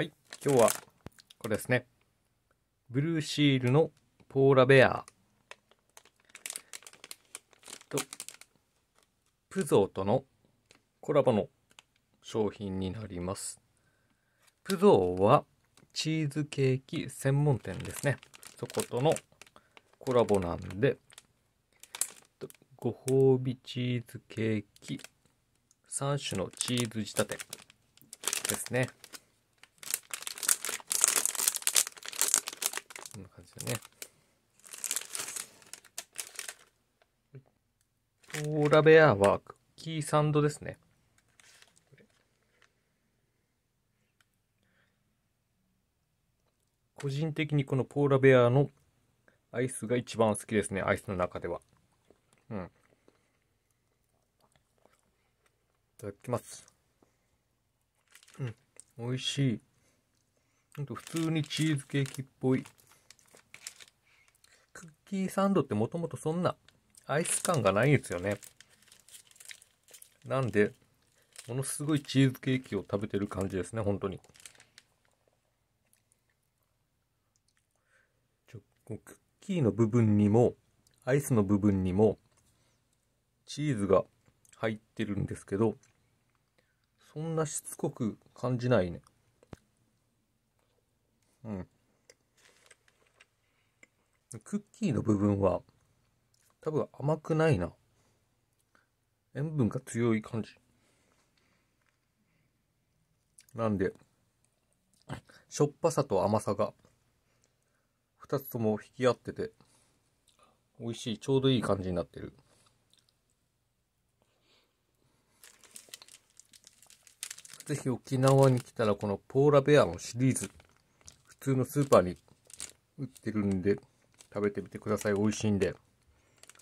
はい、今日はこれですね。ブルーシールのポーラベアとプゾーとのコラボの商品になります。プゾーはチーズケーキ専門店ですね。そことのコラボなんで、ご褒美チーズケーキ3種のチーズ仕立てですね。こんな感じでね。オーラベアはクッキーサンドですね。個人的にこのポーラベアのアイスが一番好きですね、アイスの中では。うん。いただきます。うん、美味しい。ほんと普通にチーズケーキっぽいクッキーサンドってもともとそんなアイス感がないんですよね。なんで、ものすごいチーズケーキを食べてる感じですね、本当に。ちょクッキーの部分にも、アイスの部分にも、チーズが入ってるんですけど、そんなしつこく感じないね。うん。クッキーの部分は、多分甘くないな。塩分が強い感じ。なんで、しょっぱさと甘さが、二つとも引き合ってて、美味しい、ちょうどいい感じになってる。ぜひ沖縄に来たらこのポーラベアのシリーズ、普通のスーパーに売ってるんで、食べてみてください。美味しいんで。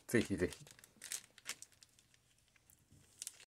ぜひぜひ。